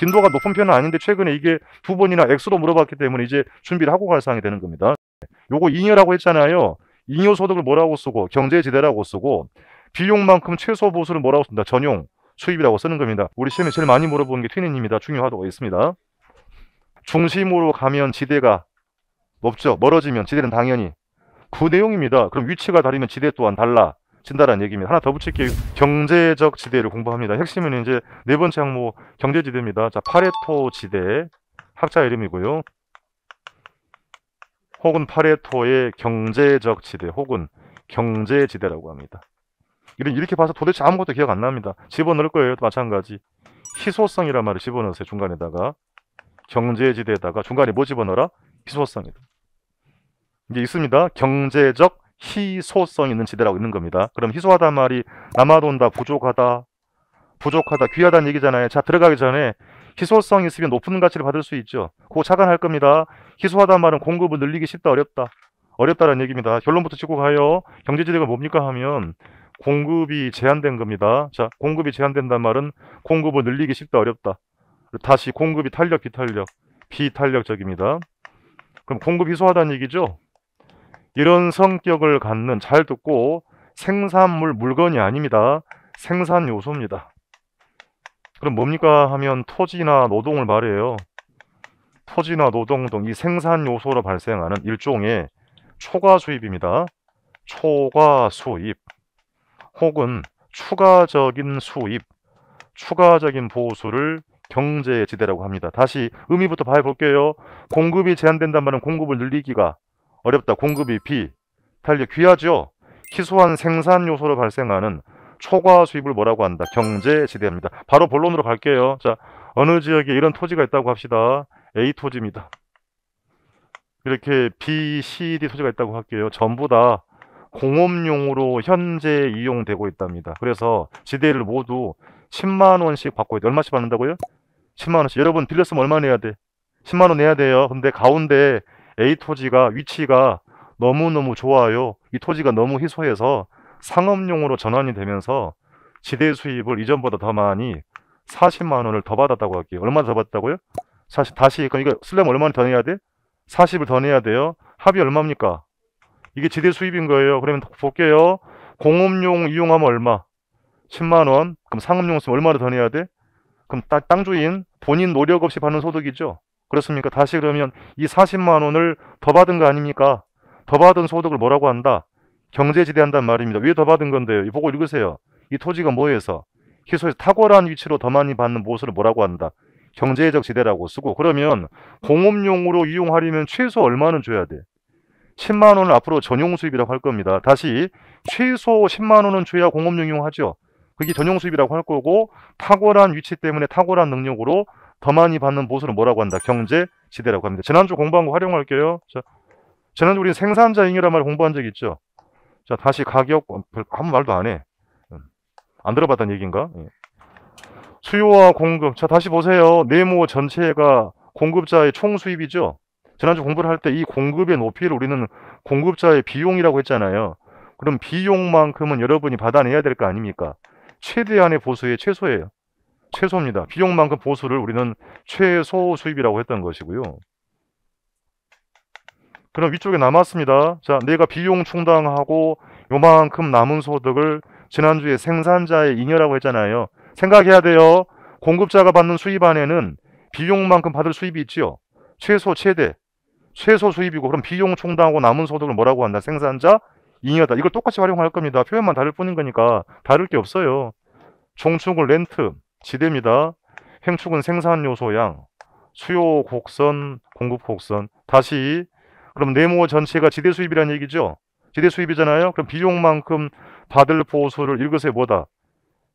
빈도가 높은 편은 아닌데 최근에 이게 두 번이나 액수로 물어봤기 때문에 이제 준비를 하고 갈 사항이 되는 겁니다. 요거 잉여라고 했잖아요. 잉여 소득을 뭐라고 쓰고 경제지대라고 쓰고 비용만큼 최소 보수를 뭐라고 쓴다. 전용 수입이라고 쓰는 겁니다. 우리 시험에 제일 많이 물어보는 게 튜닝입니다. 중요하다고 있습니다. 중심으로 가면 지대가 높죠. 멀어지면 지대는 당연히 그 내용입니다. 그럼 위치가 다르면 지대 또한 달라. 진다라는 얘기입니다. 하나 더 붙일게요. 경제적 지대를 공부합니다. 핵심은 이제 네 번째 항목 경제 지대입니다. 자, 파레토 지대 학자 이름이고요. 혹은 파레토의 경제적 지대 혹은 경제 지대라고 합니다. 이런 이렇게 봐서 도대체 아무것도 기억 안 납니다. 집어넣을 거예요. 마찬가지. 희소성이란 말을 집어넣으세요. 중간에다가 경제 지대에다가 중간에 뭐 집어넣어라? 희소성이다. 이게 있습니다. 경제적 희소성 있는 지대라고 있는 겁니다. 그럼 희소하다 말이 남아돈다, 부족하다, 부족하다, 귀하다는 얘기잖아요. 자, 들어가기 전에 희소성 있으면 높은 가치를 받을 수 있죠. 그거 차단할 겁니다. 희소하다 말은 공급을 늘리기 쉽다, 어렵다. 어렵다는 얘기입니다. 결론부터 치고 가요. 경제지대가 뭡니까 하면 공급이 제한된 겁니다. 자, 공급이 제한된다는 말은 공급을 늘리기 쉽다, 어렵다. 다시 공급이 탄력, 비탄력, 비탄력적입니다. 그럼 공급이 소하다는 얘기죠? 이런 성격을 갖는 잘 듣고 생산물 물건이 아닙니다. 생산 요소입니다. 그럼 뭡니까 하면 토지나 노동을 말이에요. 토지나 노동 등 이 생산 요소로 발생하는 일종의 초과 수입입니다. 초과 수입 혹은 추가적인 수입, 추가적인 보수를 경제지대라고 합니다. 다시 의미부터 봐볼게요. 공급이 제한된단 말은 공급을 늘리기가 어렵다. 공급이 비. 달력 귀하죠. 희소한 생산 요소로 발생하는 초과 수입을 뭐라고 한다. 경제 지대합니다. 바로 본론으로 갈게요. 자, 어느 지역에 이런 토지가 있다고 합시다. A 토지입니다. 이렇게 B, C, D 토지가 있다고 할게요. 전부 다 공업용으로 현재 이용되고 있답니다. 그래서 지대를 모두 10만 원씩 받고 있다. 얼마씩 받는다고요? 10만 원씩. 여러분 빌렸으면 얼마 내야 돼? 10만 원 내야 돼요. 근데 가운데 A 토지가 위치가 너무너무 좋아요. 이 토지가 너무 희소해서 상업용으로 전환이 되면서 지대 수입을 이전보다 더 많이 40만 원을 더 받았다고 할게요. 얼마더 받았다고요? 사실 다시 그러니까 쓰려면 얼마나 더 내야 돼? 40을 더 내야 돼요. 합이 얼마입니까? 이게 지대 수입인 거예요. 그러면 볼게요. 공업용 이용하면 얼마? 10만 원. 그럼 상업용 쓰면 얼마나더 내야 돼? 그럼 땅, 땅주인 본인 노력 없이 받는 소득이죠. 그렇습니까? 다시 그러면 이 40만 원을 더 받은 거 아닙니까? 더 받은 소득을 뭐라고 한다? 경제지대한단 말입니다. 왜 더 받은 건데요? 이 보고 읽으세요. 이 토지가 뭐에서 희소에서 탁월한 위치로 더 많이 받는 모습을 뭐라고 한다? 경제적 지대라고 쓰고 그러면 공업용으로 이용하려면 최소 얼마는 줘야 돼? 10만 원을 앞으로 전용 수입이라고 할 겁니다. 다시 최소 10만 원은 줘야 공업용 이용하죠. 그게 전용 수입이라고 할 거고 탁월한 위치 때문에 탁월한 능력으로 더 많이 받는 보수를 뭐라고 한다? 경제지대라고 합니다. 지난주 공부한 거 활용할게요. 자, 지난주 우리 생산자 잉여란 말 공부한 적 있죠? 자, 다시 가격, 어, 아무 말도 안 해. 음, 안 들어봤단 얘기인가? 예. 수요와 공급. 자, 다시 보세요. 네모 전체가 공급자의 총 수입이죠? 지난주 공부를 할 때 이 공급의 높이를 우리는 공급자의 비용이라고 했잖아요. 그럼 비용만큼은 여러분이 받아내야 될 거 아닙니까? 최대한의 보수의 최소예요. 최소입니다. 비용만큼 보수를 우리는 최소 수입이라고 했던 것이고요. 그럼 위쪽에 남았습니다. 자, 내가 비용 충당하고 요만큼 남은 소득을 지난주에 생산자의 잉여라고 했잖아요. 생각해야 돼요. 공급자가 받는 수입 안에는 비용만큼 받을 수입이 있지요. 최소 최대. 최소 수입이고 그럼 비용 충당하고 남은 소득을 뭐라고 한다? 생산자 잉여다. 이걸 똑같이 활용할 겁니다. 표현만 다를 뿐인 거니까 다를 게 없어요. 종축을 렌트, 지대입니다. 행축은 생산 요소 양, 수요 곡선, 공급 곡선. 다시 그럼 네모 전체가 지대 수입이란 얘기죠. 지대 수입이잖아요. 그럼 비용만큼 받을 보수를 읽으세요. 뭐다?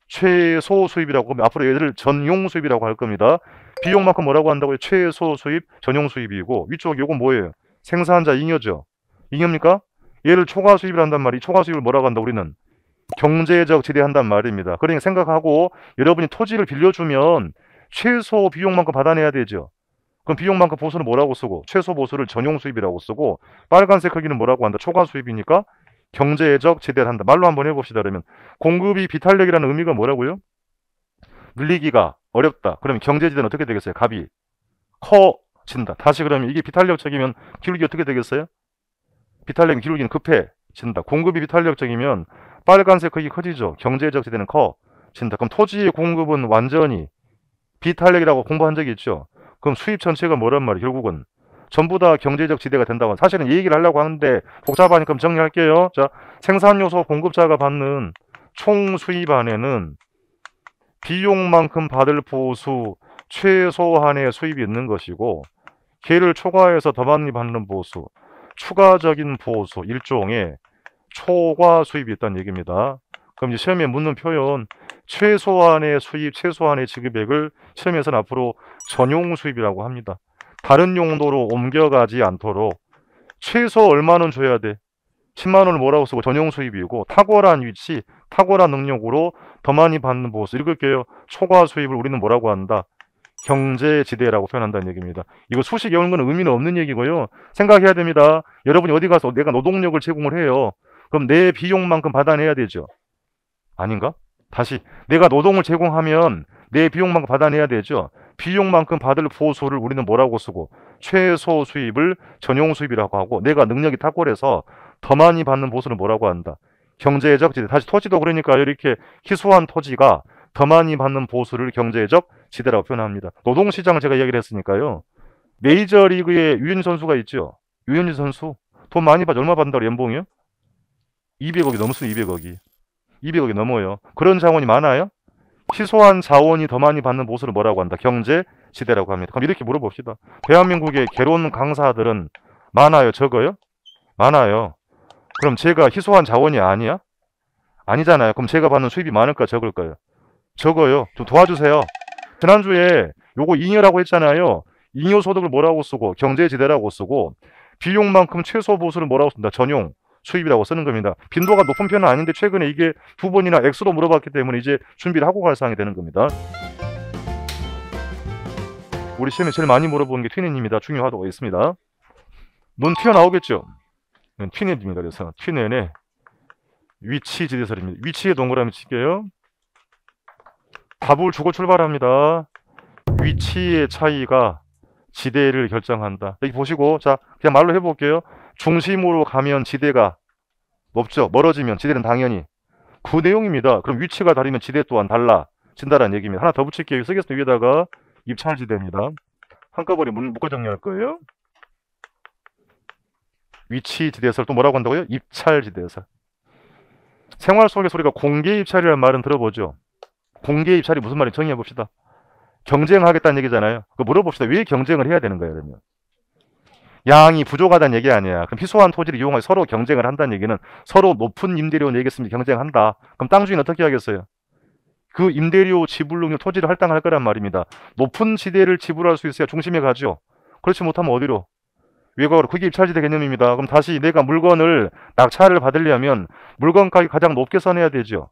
최소 수입이라고 하면 앞으로 얘들을 전용 수입이라고 할 겁니다. 비용만큼 뭐라고 한다고요? 최소 수입, 전용 수입이고 위쪽 이건 뭐예요? 생산자 잉여죠. 잉여입니까? 얘를 초과 수입을 한단 말이 초과 수입을 뭐라고 한다 우리는 경제적 제대한단 말입니다. 그러니 생각하고 여러분이 토지를 빌려주면 최소 비용만큼 받아내야 되죠. 그럼 비용만큼 보수는 뭐라고 쓰고 최소 보수를 전용 수입이라고 쓰고 빨간색 크기는 뭐라고 한다. 초과 수입이니까 경제적 제대를 한다. 말로 한번 해봅시다. 그러면 공급이 비탄력이라는 의미가 뭐라고요? 늘리기가 어렵다. 그러면 경제제대는 어떻게 되겠어요? 갑이 커진다. 다시 그러면 이게 비탄력적이면 기울기 어떻게 되겠어요? 비탄력이 기울기는 급해진다. 공급이 비탄력적이면 빨간색 크기 커지죠. 경제적 지대는 커진다. 그럼 토지의 공급은 완전히 비탄력이라고 공부한 적이 있죠. 그럼 수입 전체가 뭐란 말이에요. 결국은 전부 다 경제적 지대가 된다고 사실은 이 얘기를 하려고 하는데 복잡하니까 정리할게요. 자 생산요소 공급자가 받는 총 수입 안에는 비용만큼 받을 보수 최소한의 수입이 있는 것이고 걔를 초과해서 더 많이 받는 보수 추가적인 보수 일종의 초과 수입이 있다는 얘기입니다. 그럼 이제 시험에 묻는 표현 최소한의 수입, 최소한의 지급액을 시험에서는 앞으로 전용 수입이라고 합니다. 다른 용도로 옮겨가지 않도록 최소 얼마는 줘야 돼? 10만 원을 뭐라고 쓰고 전용 수입이고 탁월한 위치, 탁월한 능력으로 더 많이 받는 보수 읽을게요. 초과 수입을 우리는 뭐라고 한다? 경제지대라고 표현한다는 얘기입니다. 이거 수식 외우는 건 의미는 없는 얘기고요. 생각해야 됩니다. 여러분이 어디 가서 내가 노동력을 제공을 해요. 그럼 내 비용만큼 받아내야 되죠. 아닌가? 다시 내가 노동을 제공하면 내 비용만큼 받아내야 되죠. 비용만큼 받을 보수를 우리는 뭐라고 쓰고 최소 수입을 전용 수입이라고 하고 내가 능력이 탁월해서 더 많이 받는 보수를 뭐라고 한다. 경제적 지대. 다시 토지도 그러니까 이렇게 희소한 토지가 더 많이 받는 보수를 경제적 지대라고 표현합니다. 노동시장 제가 이야기를 했으니까요. 메이저리그에 유현진 선수가 있죠. 유현진 선수 돈 많이 받 얼마 받는다고 연봉이요? 200억이 넘었어다 200억이. 200억이 넘어요. 그런 자원이 많아요? 희소한 자원이 더 많이 받는 보수를 뭐라고 한다? 경제지대라고 합니다. 그럼 이렇게 물어봅시다. 대한민국의 개론 강사들은 많아요? 적어요? 많아요. 그럼 제가 희소한 자원이 아니야? 아니잖아요. 그럼 제가 받는 수입이 많을까 적을까요? 적어요. 좀 도와주세요. 지난주에 요거 잉여라고 했잖아요. 잉여 소득을 뭐라고 쓰고 경제지대라고 쓰고 비용만큼 최소 보수를 뭐라고 쓴다? 전용. 수입이라고 쓰는 겁니다. 빈도가 높은 편은 아닌데 최근에 이게 두 번이나 액수로 물어봤기 때문에 이제 준비를 하고 갈 사항이 되는 겁니다. 우리 시험에 제일 많이 물어보는 게튜닌입니다 중요하다고 했습니다. 눈 튀어나오겠죠? 튜닌입니다 네, 그래서 튜닌의 위치 지대설입니다. 위치에 동그라미 칠게요. 답을 주고 출발합니다. 위치의 차이가 지대를 결정한다. 여기 보시고 자 그냥 말로 해볼게요. 중심으로 가면 지대가 높죠. 멀어지면 지대는 당연히 그 내용입니다. 그럼 위치가 다르면 지대 또한 달라진다라는 얘기입니다. 하나 더 붙일게요. 쓰겠습니다. 위에다가 입찰 지대입니다. 한꺼번에 묶어 정리할 거예요. 위치 지대에서 또 뭐라고 한다고요? 입찰 지대에서 생활 속의 소리가 공개 입찰이라는 말은 들어보죠. 공개 입찰이 무슨 말인지 정의해 봅시다. 경쟁하겠다는 얘기잖아요. 그 물어봅시다. 왜 경쟁을 해야 되는 거예요, 그러면? 양이 부족하다는 얘기 아니야. 그럼 희소한 토지를 이용해 서로 경쟁을 한다는 얘기는 서로 높은 임대료는 얘기했으면 경쟁한다. 그럼 땅 주인 은 어떻게 하겠어요? 그 임대료 지불능력 토지를 할당할 거란 말입니다. 높은 지대를 지불할 수 있어야 중심에 가죠. 그렇지 못하면 어디로? 외곽으로. 그게 입찰지대 개념입니다. 그럼 다시 내가 물건을 낙찰을 받으려면 물건 가격 가장 높게 선해야 되죠.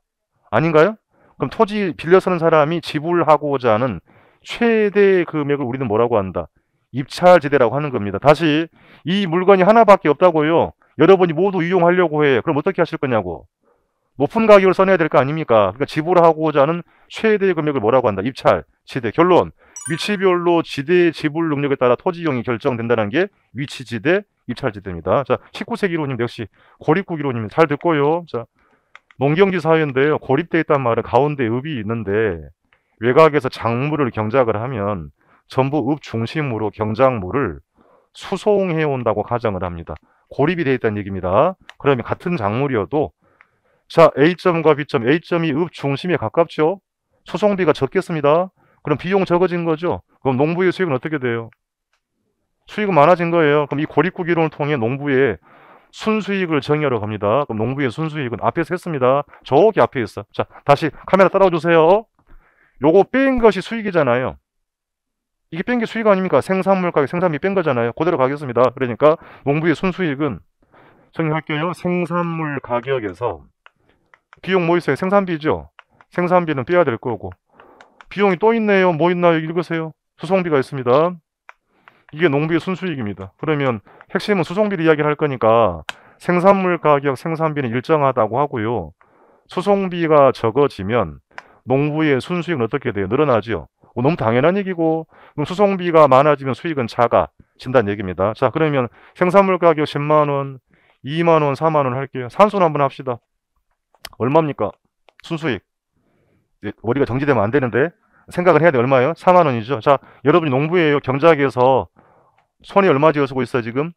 아닌가요? 그럼 토지 빌려 서는 사람이 지불하고자 하는 최대 금액을 우리는 뭐라고 한다? 입찰지대라고 하는 겁니다. 다시 이 물건이 하나밖에 없다고요. 여러분이 모두 이용하려고 해. 그럼 어떻게 하실 거냐고. 높은 가격을 써내야 될 거 아닙니까? 그러니까 지불하고자 하는 최대의 금액을 뭐라고 한다? 입찰, 지대. 결론, 위치별로 지대 지불 능력에 따라 토지 이용이 결정된다는 게 위치지대, 입찰지대입니다. 자, 19세기 로님 역시 고립국 이로님잘 듣고요. 자, 농경지 사회인데요. 고립돼 있단 말은 가운데 읍이 있는데 외곽에서 작물을 경작을 하면 전부 읍 중심으로 경작물을 수송해 온다고 가정을 합니다. 고립이 되어 있다는 얘기입니다. 그러면 같은 작물이어도 자 A점과 B점, A점이 읍 중심에 가깝죠. 수송비가 적겠습니다. 그럼 비용 적어진 거죠. 그럼 농부의 수익은 어떻게 돼요? 수익은 많아진 거예요. 그럼 이 고립구 기론을 통해 농부의 순수익을 정의하러 갑니다. 그럼 농부의 순수익은 앞에서 했습니다. 저기 앞에 있어. 자, 다시 카메라 따라와 주세요. 요거 빼인 것이 수익이잖아요. 이게 뺀 게 수익 아닙니까? 생산물 가격, 생산비 뺀 거잖아요. 그대로 가겠습니다. 그러니까 농부의 순수익은 정리할게요. 생산물 가격에서 비용 뭐 있어요? 생산비죠. 생산비는 빼야 될 거고 비용이 또 있네요. 뭐 있나요? 읽으세요. 수송비가 있습니다. 이게 농부의 순수익입니다. 그러면 핵심은 수송비를 이야기를 할 거니까 생산물 가격, 생산비는 일정하다고 하고요. 수송비가 적어지면 농부의 순수익은 어떻게 돼요? 늘어나죠. 뭐 너무 당연한 얘기고 그럼 수송비가 많아지면 수익은 작아진다는 얘기입니다. 자 그러면 생산물 가격 10만 원, 2만 원, 4만 원 할게요. 산소는 한 번 합시다. 얼마입니까? 순수익. 머리가 정지되면 안 되는데 생각을 해야 돼. 얼마예요? 4만 원이죠. 자 여러분이 농부예요. 경제학에서 손이 얼마 지어쓰고 있어요 지금?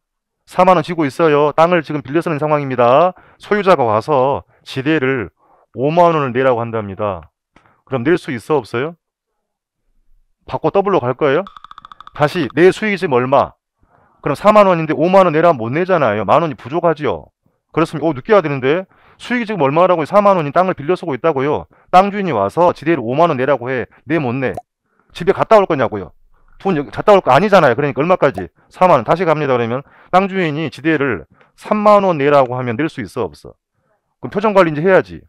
4만 원 지고 있어요. 땅을 지금 빌려 쓰는 상황입니다. 소유자가 와서 지대를 5만 원을 내라고 한답니다. 그럼 낼 수 있어 없어요? 바꿔 더블로 갈 거예요? 다시 내 수익이 지금 얼마? 그럼 4만원인데 5만원 내라면 못 내잖아요. 만원이 부족하지요. 그렇습니다. 어, 늦게 해야 되는데 수익이 지금 얼마라고 4만원이 땅을 빌려 쓰고 있다고요. 땅 주인이 와서 지대를 5만원 내라고 해. 내 못 내. 집에 갔다 올 거냐고요. 돈 여기 갔다 올 거 아니잖아요. 그러니까 얼마까지? 4만원. 다시 갑니다. 그러면 땅 주인이 지대를 3만원 내라고 하면 낼 수 있어 없어? 그럼 표정관리 이제 해야지.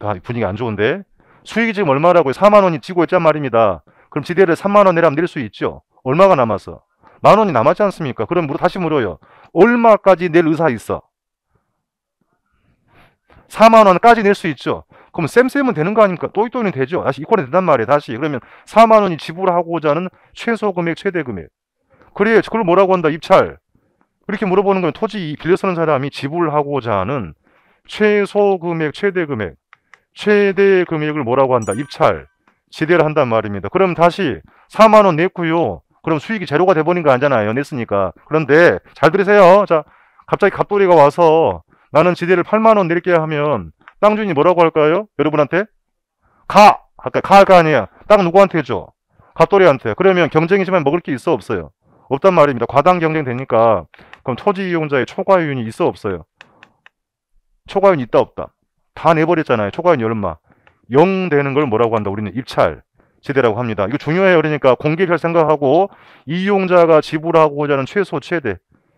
아, 분위기 안 좋은데? 수익이 지금 얼마라고요? 4만원이 지고 있단 말입니다. 그럼 지대를 3만 원내라면낼 수 있죠. 얼마가 남아서 만 원이 남았지 않습니까? 그럼 다시 물어요. 얼마까지 낼 의사 있어? 4만 원까지 낼 수 있죠. 그럼 쌤쌤은 되는 거 아닙니까? 또이또이는 되죠. 다시 이퀄이 된단 말이에요. 다시 그러면 4만 원이 지불하고자 하는 최소 금액, 최대 금액. 그래, 요 그걸 뭐라고 한다? 입찰. 그렇게 물어보는 거건 토지 빌려 쓰는 사람이 지불하고자 하는 최소 금액, 최대 금액, 최대 금액을 뭐라고 한다? 입찰. 제대로 한단 말입니다. 그럼 다시 4만 원 냈고요. 그럼 수익이 제로가 돼버린 거 아니잖아요. 냈으니까. 그런데 잘 들으세요. 자, 갑자기 갑돌이가 와서 나는 지대를 8만 원 낼게 하면 땅 주인이 뭐라고 할까요? 여러분한테? 가! 아까 가할 거 아니야. 땅 누구한테 줘? 갑돌이한테. 그러면 경쟁이지만 먹을 게 있어 없어요? 없단 말입니다. 과당 경쟁 되니까 그럼 토지 이용자의 초과유인이 있어 없어요? 초과윤 유 있다 없다. 다 내버렸잖아요. 초과윤 유 얼마. 영 되는 걸 뭐라고 한다? 우리는 입찰 지대라고 합니다. 이거 중요해요. 그러니까 공개를 생각하고 이용자가 지불하고자 하는 최소 최대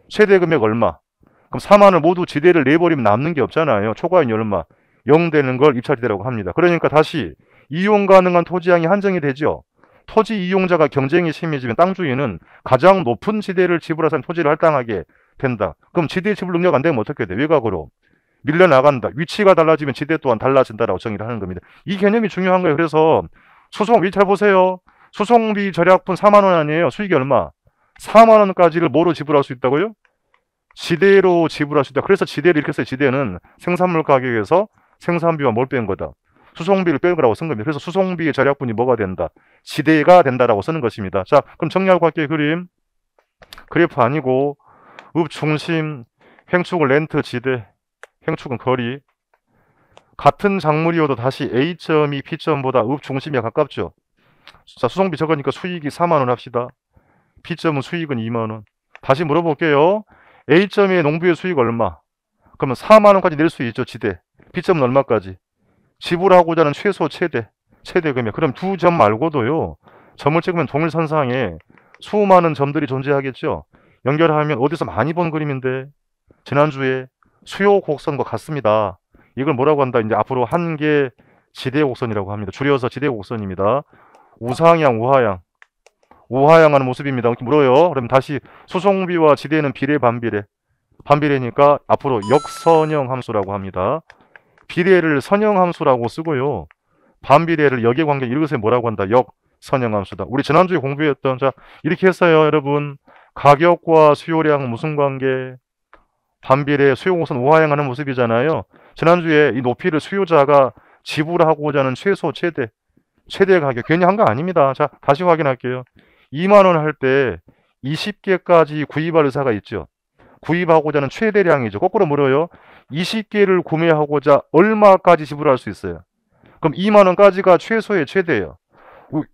최대 금액 얼마 그럼 4만을 모두 지대를 내버리면 남는 게 없잖아요. 초과인 얼마 영 되는 걸 입찰지대라고 합니다. 그러니까 다시 이용 가능한 토지양이 한정이 되죠. 토지 이용자가 경쟁이 심해지면 땅주인은 가장 높은 지대를 지불해는 토지를 할당하게 된다. 그럼 지대 지불 능력 안 되면 어떻게 돼? 외곽으로 밀려나간다. 위치가 달라지면 지대 또한 달라진다라고 정의를 하는 겁니다. 이 개념이 중요한 거예요. 그래서 소송 일잘 보세요. 소송비 절약분 4만 원 아니에요. 수익이 얼마? 4만 원까지를 뭐로 지불할 수 있다고요? 지대로 지불할 수 있다. 그래서 지대를 이렇게 써요. 지대는 생산물 가격에서 생산비와 뭘 뺀 거다. 수송비를 뺄 거라고 쓴 겁니다. 그래서 수송비의 절약분이 뭐가 된다? 지대가 된다라고 쓰는 것입니다. 자, 그럼 정리하고 갈게요. 그림. 그래프 아니고, 읍 중심, 행축을 렌트 지대, 행축은 거리 같은 작물이어도 다시 A점이 B점보다 읍중심에 가깝죠. 자, 수송비 적으니까 수익이 4만원 합시다. B점은 수익은 2만원. 다시 물어볼게요. A점의 농부의 수익 얼마? 그러면 4만원까지 낼 수 있죠, 지대. B점은 얼마까지? 지불하고자 하는 최소 최대, 최대 금액. 그럼 두 점 말고도요, 점을 찍으면 동일선상에 수많은 점들이 존재하겠죠. 연결하면 어디서 많이 본 그림인데, 지난주에 수요 곡선과 같습니다. 이걸 뭐라고 한다? 이제 앞으로 한개 지대 곡선이라고 합니다. 줄여서 지대 곡선입니다. 우상향, 우하향. 우하향하는 모습입니다. 물어요. 그럼 다시 수송비와 지대는 비례 반비례. 반비례니까 앞으로 역선형 함수라고 합니다. 비례를 선형 함수라고 쓰고요. 반비례를 역의 관계 이것에 뭐라고 한다? 역선형 함수다. 우리 지난주에 공부했던 자 이렇게 했어요, 여러분. 가격과 수요량 무슨 관계? 반비례 수요곡선 우하향하는 모습이잖아요. 지난주에 이 높이를 수요자가 지불하고자 하는 최소 최대 최대 가격 괜히 한 거 아닙니다. 자 다시 확인할게요. 2만 원 할 때 20개까지 구입할 의사가 있죠. 구입하고자 하는 최대량이죠. 거꾸로 물어요. 20개를 구매하고자 얼마까지 지불할 수 있어요? 그럼 2만 원까지가 최소의 최대예요.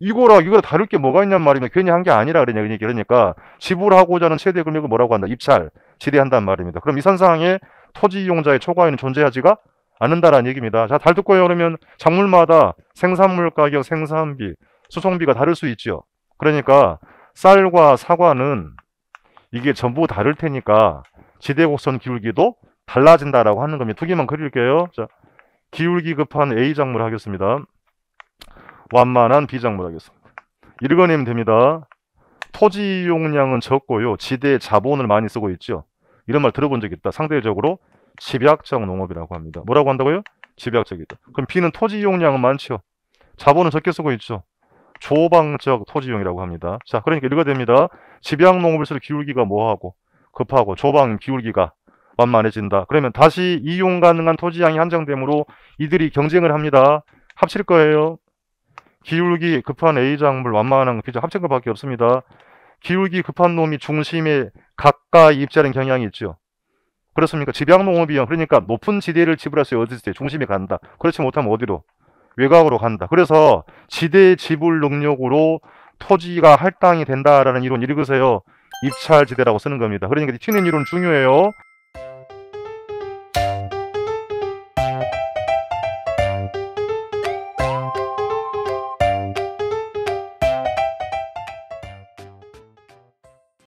이거랑 이거 랑 다를 게 뭐가 있냔 말이면 괜히 한 게 아니라 그러냐 그러니까 지불하고자 하는 최대 금액을 뭐라고 한다? 입찰. 지의한단 말입니다. 그럼 이선상에 토지 이용자의 초과에는 존재하지가 않는다라는 얘기입니다. 자, 달 듣고요. 그러면 작물마다 생산물 가격, 생산비, 수송비가 다를 수 있죠. 그러니까 쌀과 사과는 이게 전부 다를 테니까 지대 곡선 기울기도 달라진다라고 하는 겁니다. 두 개만 그릴게요. 자, 기울기 급한 A 작물 하겠습니다. 완만한 B 작물 하겠습니다. 읽어내면 됩니다. 토지 용량은 적고요. 지대에 자본을 많이 쓰고 있죠. 이런 말 들어본 적 있다. 상대적으로 집약적 농업이라고 합니다. 뭐라고 한다고요? 집약적이다. 그럼 B는 토지 용량은 많죠. 자본은 적게 쓰고 있죠. 조방적 토지용이라고 합니다. 자, 그러니까 읽어야 됩니다. 집약 농업을 쓸 기울기가 뭐하고 급하고 조방 기울기가 완만해진다. 그러면 다시 이용 가능한 토지 양이 한정되므로 이들이 경쟁을 합니다. 합칠 거예요. 기울기 급한 A작물 완만한 비자 그 합친 것밖에 없습니다. 기울기 급한 놈이 중심에 가까이 입자하는 경향이 있죠. 그렇습니까? 지방농업이요 그러니까 높은 지대를 지불할 수 어디서 중심에 간다. 그렇지 못하면 어디로? 외곽으로 간다. 그래서 지대 지불 능력으로 토지가 할당이 된다라는 이론 읽으세요. 입찰 지대라고 쓰는 겁니다. 그러니까 튀는 이론 중요해요.